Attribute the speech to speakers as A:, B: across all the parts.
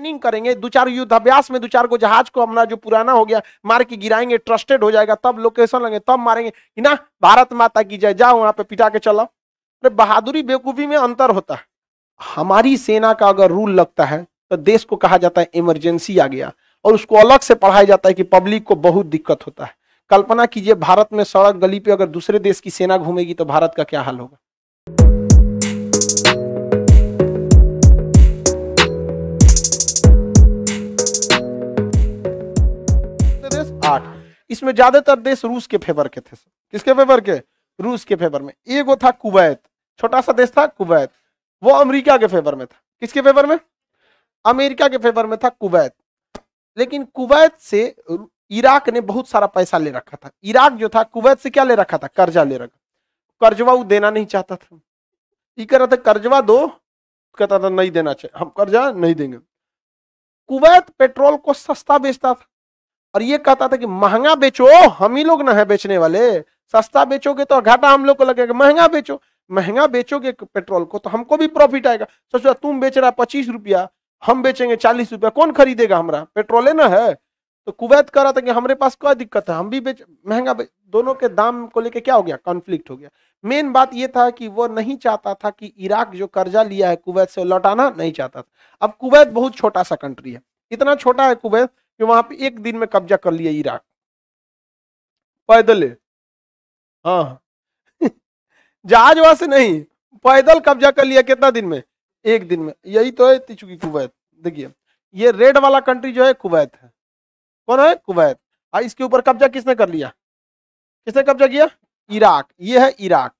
A: training करेंगे दो चार युद्धाभ्यास में दो चार को जहाज को अपना जो पुराना हो गया मार के गिराएंगे ट्रस्टेड हो जाएगा तब लोकेशन लगे तब मारेंगे कि ना भारत माता की जय जाओ वहां पे पिटा के चलो अरे बहादुरी बेवकूफी में अंतर होता है हमारी सेना का अगर रूल लगता है तो देश को कहा जाता है इमरजेंसी आ गया और उसको अलग से पढ़ाया जाता है कि पब्लिक को बहुत दिक्कत होता है कल्पना कीजिए भारत में सड़क गली पे अगर दूसरे देश की सेना घूमेगी तो भारत का क्या हाल होगा आठ इसमें ज्यादातर देश रूस के फेवर के थे किसके फेवर के रूस के फेवर में एक वो था कुवैत छोटा सा देश था कुवैत वो अमेरिका के फेवर में था किसके फेवर में अमेरिका के फेवर में था कुवैत लेकिन कुवैत से इराक ने बहुत सारा पैसा ले रखा था इराक जो था कुवैत से क्या ले रखा था कर्जा ले रखा कर्जवा वो देना नहीं चाहता था ये कह रहा था कर्जवा दो कहता था नहीं देना चाहिए हम कर्जा नहीं देंगे कुवैत पेट्रोल को सस्ता बेचता था और ये कहता था कि महंगा बेचो हम ही लोग ना है बेचने वाले सस्ता बेचोगे तो घाटा हम लोग को लगेगा महंगा बेचो महंगा बेचोगे पेट्रोल को तो हमको भी प्रॉफिट आएगा सोचो तुम बेच रहा पच्चीस रुपया हम बेचेंगे चालीस रुपया कौन खरीदेगा हमारा पेट्रोले ना है तो कुवैत कह रहा था कि हमारे पास क्या दिक्कत है हम भी बेच महंगा बेच दोनों के दाम को लेके क्या हो गया कॉन्फ्लिक्ट हो गया मेन बात यह था कि वो नहीं चाहता था कि इराक जो कर्जा लिया है कुवैत से लौटाना नहीं चाहता था अब कुवैत बहुत छोटा सा कंट्री है इतना छोटा है कुवैत कि वहां पे एक दिन में कब्जा कर लिया इराक पैदल हाँ जहाज वहां से नहीं पैदल कब्जा कर लिया कितना दिन में एक दिन में यही तो है चुकी कुवैत देखिए ये रेड वाला कंट्री जो है कुवैत है कौन है कुवैत और हाँ, इसके ऊपर कब्जा किसने कर लिया किसने कब्जा किया इराक ये है इराक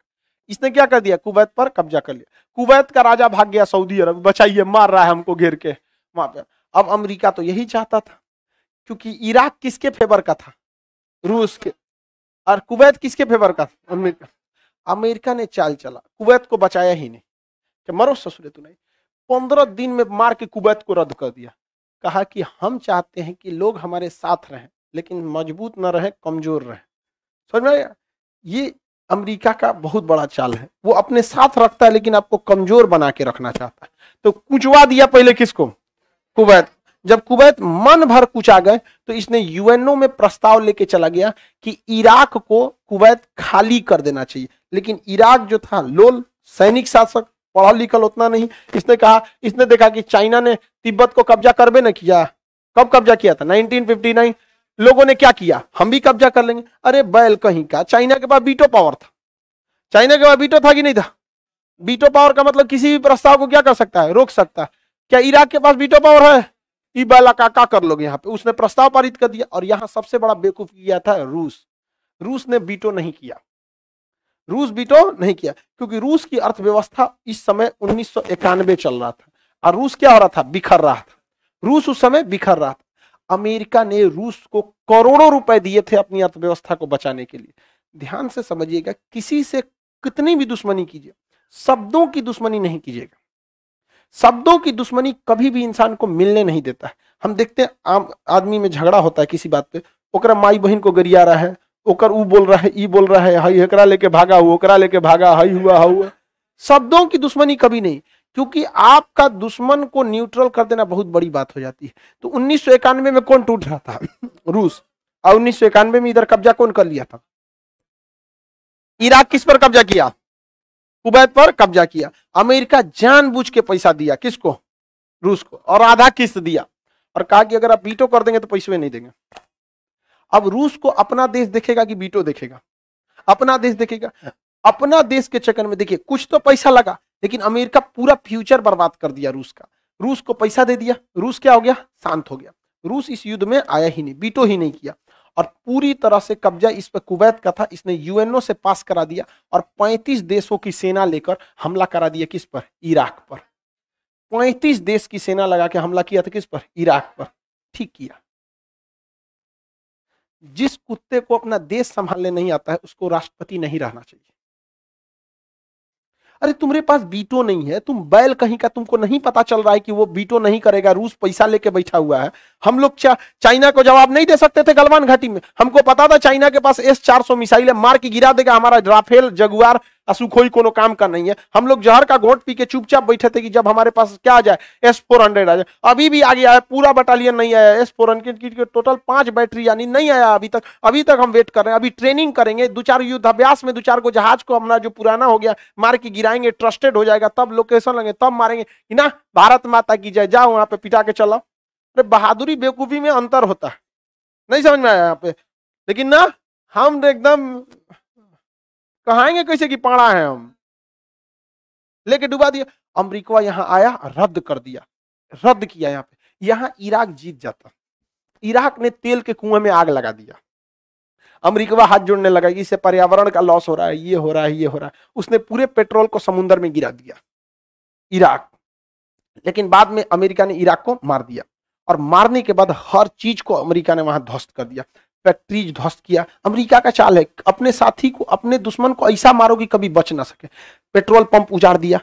A: इसने क्या कर दिया कुवैत पर कब्जा कर लिया कुवैत का राजा भाग गया सऊदी अरब बचाइए मार रहा है हमको घेर के वहां पे अब अमेरिका तो यही चाहता था क्योंकि इराक किसके फेवर का था रूस के और कुवैत किसके फेवर का था अमेरिका अमेरिका ने चाल चला कुवैत को बचाया ही नहीं कि मरो ससुरे तू नहीं पंद्रह दिन में मार के कुवैत को रद्द कर दिया कहा कि हम चाहते हैं कि लोग हमारे साथ रहें लेकिन मजबूत न रहे कमजोर रहे समझ में ये अमेरिका का बहुत बड़ा चाल है वो अपने साथ रखता है लेकिन आपको कमजोर बना के रखना चाहता है तो कुचवा दिया पहले किसको कुवैत जब कुवैत मन भर कुछ आ गए तो इसने यूएनओ में प्रस्ताव लेके चला गया कि इराक को कुवैत खाली कर देना चाहिए लेकिन इराक जो था लोल सैनिक शासक पढ़ा लिखल उतना नहीं इसने कहा इसने देखा कि चाइना ने तिब्बत को कब्जा करबे ना किया कब कब्जा किया था 1959 लोगों ने क्या किया हम भी कब्जा कर लेंगे अरे बैल कहीं का चाइना के पास बीटो पावर था चाइना के पास बीटो था कि नहीं था बीटो पावर का मतलब किसी भी प्रस्ताव को क्या कर सकता है रोक सकता है क्या इराक के पास बीटो पावर है ई बाला का का कर लोगे यहाँ पे उसने प्रस्ताव पारित कर दिया और यहाँ सबसे बड़ा बेवकूफ किया था रूस रूस ने बीटो नहीं किया रूस बीटो नहीं किया क्योंकि रूस की अर्थव्यवस्था इस समय उन्नीस चल रहा था और रूस क्या हो रहा था बिखर रहा था रूस उस समय बिखर रहा था अमेरिका ने रूस को करोड़ों रुपए दिए थे अपनी अर्थव्यवस्था को बचाने के लिए ध्यान से समझिएगा किसी से कितनी भी दुश्मनी कीजिए शब्दों की दुश्मनी नहीं कीजिएगा शब्दों की दुश्मनी कभी भी इंसान को मिलने नहीं देता है हम देखते हैं आम आदमी में झगड़ा होता है किसी बात पे ओकरा माई बहन को गरिया रहा है ओकर ऊ बोल रहा है ई बोल रहा है हई एकरा लेके भागा हुआ ओकरा लेके भागा हई हुआ हुआ शब्दों की दुश्मनी कभी नहीं क्योंकि आपका दुश्मन को न्यूट्रल कर देना बहुत बड़ी बात हो जाती है तो उन्नीस में कौन टूट रहा था रूस और उन्नीस में इधर कब्जा कौन कर लिया था इराक किस पर कब्जा किया कुवैत पर कब्जा किया अमेरिका जानबूझ के पैसा दिया किसको रूस को और आधा किस्त दिया और कहा कि अगर आप बीटो कर देंगे तो पैसे नहीं देंगे अब रूस को अपना देश देखेगा कि बीटो देखेगा अपना देश देखेगा अपना देश के चक्कर में देखिए कुछ तो पैसा लगा लेकिन अमेरिका पूरा फ्यूचर बर्बाद कर दिया रूस का रूस को पैसा दे दिया रूस क्या हो गया शांत हो गया रूस इस युद्ध में आया ही नहीं बीटो ही नहीं किया और पूरी तरह से कब्जा इस पर कुवैत का था इसने यूएनओ से पास करा दिया और 35 देशों की सेना लेकर हमला करा दिया किस पर इराक पर 35 देश की सेना लगा के हमला किया था किस पर इराक पर ठीक किया जिस कुत्ते को अपना देश संभालने नहीं आता है उसको राष्ट्रपति नहीं रहना चाहिए अरे तुम्हारे पास बीटो नहीं है तुम बैल कहीं का तुमको नहीं पता चल रहा है कि वो बीटो नहीं करेगा रूस पैसा लेके बैठा हुआ है हम लोग चाइना को जवाब नहीं दे सकते थे गलवान घाटी में हमको पता था चाइना के पास एस चार मिसाइल है मार के गिरा देगा हमारा राफेल जगुआर असुखोई कोनो काम का नहीं है हम लोग जहर का घोट पी के चुपचाप बैठे थे कि जब हमारे पास क्या आ जाए एस फोर हंड्रेड आ जाए अभी भी आगे आया पूरा बटालियन नहीं आया एस फोर हंड्रेड की टोटल पांच बैटरी यानी नहीं आया अभी तक अभी तक हम वेट कर रहे हैं अभी ट्रेनिंग करेंगे दो चार युद्धाभ्यास में दो चार को जहाज को हमारा जो पुराना हो गया मार के गिराएंगे ट्रस्टेड हो जाएगा तब लोकेशन लगे तब मारेंगे ना भारत माता की जय जाओ वहां पे पिटा के चलाओ अरे बहादुरी बेवकूफी में अंतर होता है नहीं समझ में आया यहाँ पे लेकिन ना हम एकदम कहेंगे कैसे कि पाड़ा है हम लेके डुबा दिया अमरीका यहाँ आया रद्द कर दिया रद्द किया यहाँ पे यहाँ इराक जीत जाता इराक ने तेल के कुएं में आग लगा दिया अमरीका हाथ जोड़ने लगा इससे पर्यावरण का लॉस हो रहा है ये हो रहा है ये हो रहा है उसने पूरे पेट्रोल को समुन्द्र में गिरा दिया इराक लेकिन बाद में अमेरिका ने इराक को मार दिया और मारने के बाद हर चीज को अमेरिका ने वहां ध्वस्त कर दिया फैक्ट्रीज ध्वस्त किया अमेरिका का चाल है अपने साथी को अपने दुश्मन को ऐसा मारो कि कभी बच ना सके पेट्रोल पंप उजाड़ दिया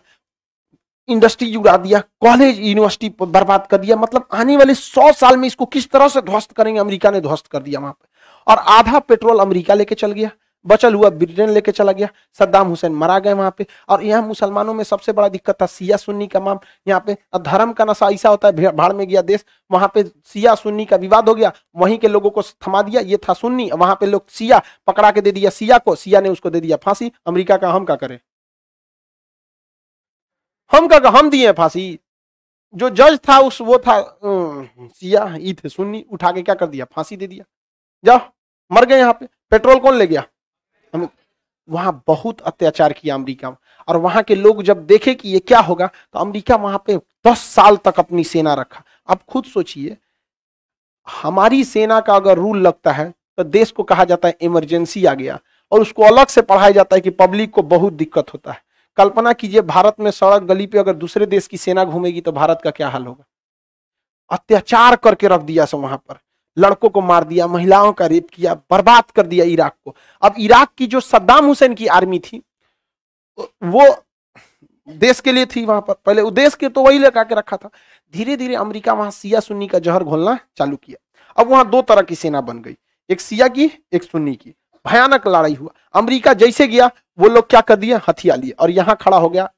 A: इंडस्ट्री उड़ा दिया कॉलेज यूनिवर्सिटी बर्बाद कर दिया मतलब आने वाले सौ साल में इसको किस तरह से ध्वस्त करेंगे अमेरिका ने ध्वस्त कर दिया वहां पर और आधा पेट्रोल अमेरिका लेके चल गया बचल हुआ ब्रिटेन लेके चला गया सद्दाम हुसैन मरा गए वहां पे और यहाँ मुसलमानों में सबसे बड़ा दिक्कत था सिया सुन्नी का माम यहाँ पे धर्म का नशा ऐसा होता है भाड़ में गया देश वहां पे सिया सुन्नी का विवाद हो गया वहीं के लोगों को थमा दिया ये था सुन्नी वहां पे लोग सिया पकड़ा के दे दिया सिया को सिया ने उसको दे दिया फांसी अमरीका का हम क्या करें हम क्या हम दिए फांसी जो जज था उस वो था सिया ई थे सुन्नी उठा के क्या कर दिया फांसी दे दिया जाओ मर गए यहाँ पे पेट्रोल कौन ले गया हम वहाँ बहुत अत्याचार किया अमेरिका में और वहां के लोग जब देखे कि ये क्या होगा तो अमेरिका वहां पे दस साल तक अपनी सेना रखा अब खुद सोचिए हमारी सेना का अगर रूल लगता है तो देश को कहा जाता है इमरजेंसी आ गया और उसको अलग से पढ़ाया जाता है कि पब्लिक को बहुत दिक्कत होता है कल्पना कीजिए भारत में सड़क गली पे अगर दूसरे देश की सेना घूमेगी तो भारत का क्या हाल होगा अत्याचार करके रख दिया सो वहां पर लड़कों को मार दिया महिलाओं का रेप किया बर्बाद कर दिया इराक को अब इराक की जो सद्दाम हुसैन की आर्मी थी वो देश के लिए थी वहां पर पहले देश के तो वही लगा के रखा था धीरे धीरे अमेरिका वहां सिया सुन्नी का जहर घोलना चालू किया अब वहां दो तरह की सेना बन गई एक सिया की एक सुन्नी की भयानक लड़ाई हुआ अमेरिका जैसे गया वो लोग क्या कर दिए हथिया लिए और यहाँ खड़ा हो गया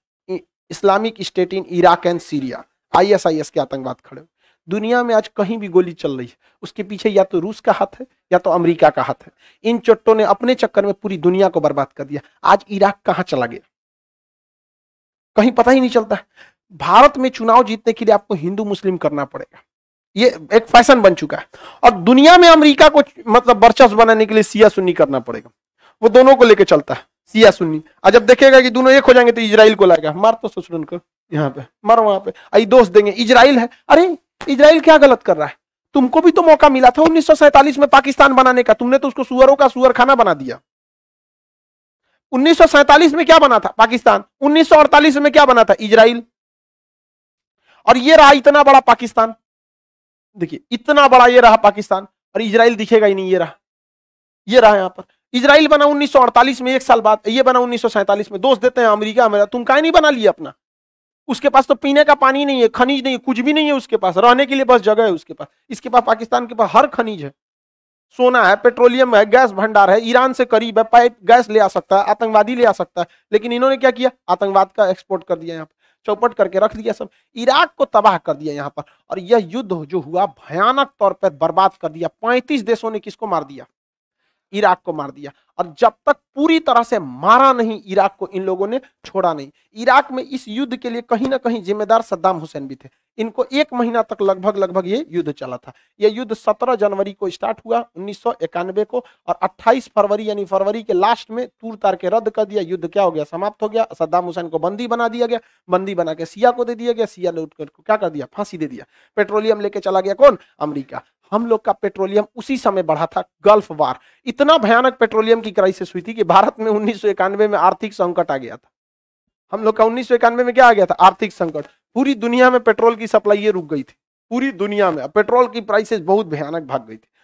A: Islamic State in Iraq and Syria ISIS के आतंकवाद खड़े दुनिया में आज कहीं भी गोली चल रही है उसके पीछे या तो रूस का हाथ है या तो अमेरिका का हाथ है इन चट्टों ने अपने चक्कर में पूरी दुनिया को बर्बाद कर दिया आज इराक कहाँ चला गया कहीं पता ही नहीं चलता भारत में चुनाव जीतने के लिए आपको हिंदू मुस्लिम करना पड़ेगा ये एक फैशन बन चुका है और दुनिया में अमेरिका को मतलब वर्चस्व बनाने के लिए सिया सुन्नी करना पड़ेगा वो दोनों को लेकर चलता है सिया सुन्नी आज जब देखेगा कि दोनों एक हो जाएंगे तो इसराइल को लाएगा मार तो ससुरन को यहाँ पे मारो वहां पे आई दोस्त देंगे इसराइल है अरे इसराइल क्या गलत कर रहा है तुमको भी तो मौका मिला था उन्नीस में पाकिस्तान बनाने का तुमने तो उसको सुअरों का सुअर खाना बना दिया उन्नीस में क्या बना था पाकिस्तान उन्नीस में क्या बना था इसराइल और ये रहा इतना बड़ा पाकिस्तान देखिए इतना बड़ा ये रहा पाकिस्तान और इसराइल दिखेगा ही नहीं ये रहा ये रहा यहाँ पर इसराइल बना उन्नीस में एक साल बाद ये बना उन्नीस में दोस्त देते हैं अमरीका तुम का नहीं बना लिया अपना उसके पास तो पीने का पानी नहीं है खनिज नहीं है कुछ भी नहीं है उसके पास रहने के लिए बस जगह है उसके पास इसके पास पाकिस्तान के पास हर खनिज है सोना है पेट्रोलियम है गैस भंडार है ईरान से करीब है पाइप गैस ले आ सकता है आतंकवादी ले आ सकता है लेकिन इन्होंने क्या किया आतंकवाद का एक्सपोर्ट कर दिया यहाँ पर चौपट करके रख दिया सब इराक को तबाह कर दिया यहाँ पर और यह युद्ध जो हुआ भयानक तौर पर बर्बाद कर दिया पैंतीस देशों ने किसको मार दिया इराक को मार दिया और जब तक पूरी तरह से मारा नहीं इराक को इन लोगों ने छोड़ा नहीं इराक में इस युद्ध के लिए कहीं ना कहीं जिम्मेदार सद्दाम हुसैन भी थे इनको एक महीना तक लगभग लगभग ये युद्ध चला था ये युद्ध 17 जनवरी को स्टार्ट हुआ उन्नीस को और 28 फरवरी यानी फरवरी के लास्ट में तूर तार के रद्द कर दिया युद्ध क्या हो गया समाप्त हो गया सद्दाम हुसैन को बंदी बना दिया गया बंदी बना के सिया को दे दिया गया सिया ने उठकर क्या कर दिया फांसी दे दिया पेट्रोलियम लेके चला गया कौन अमरीका हम लोग का पेट्रोलियम उसी समय बढ़ा था गल्फ वार इतना भयानक पेट्रोलियम की क्राइसिस हुई थी कि भारत में उन्नीस में आर्थिक संकट आ गया था हम लोग का उन्नीस में क्या आ गया था आर्थिक संकट पूरी दुनिया में पेट्रोल की सप्लाई ये रुक गई थी पूरी दुनिया में पेट्रोल की प्राइसेस बहुत भयानक भाग गई थी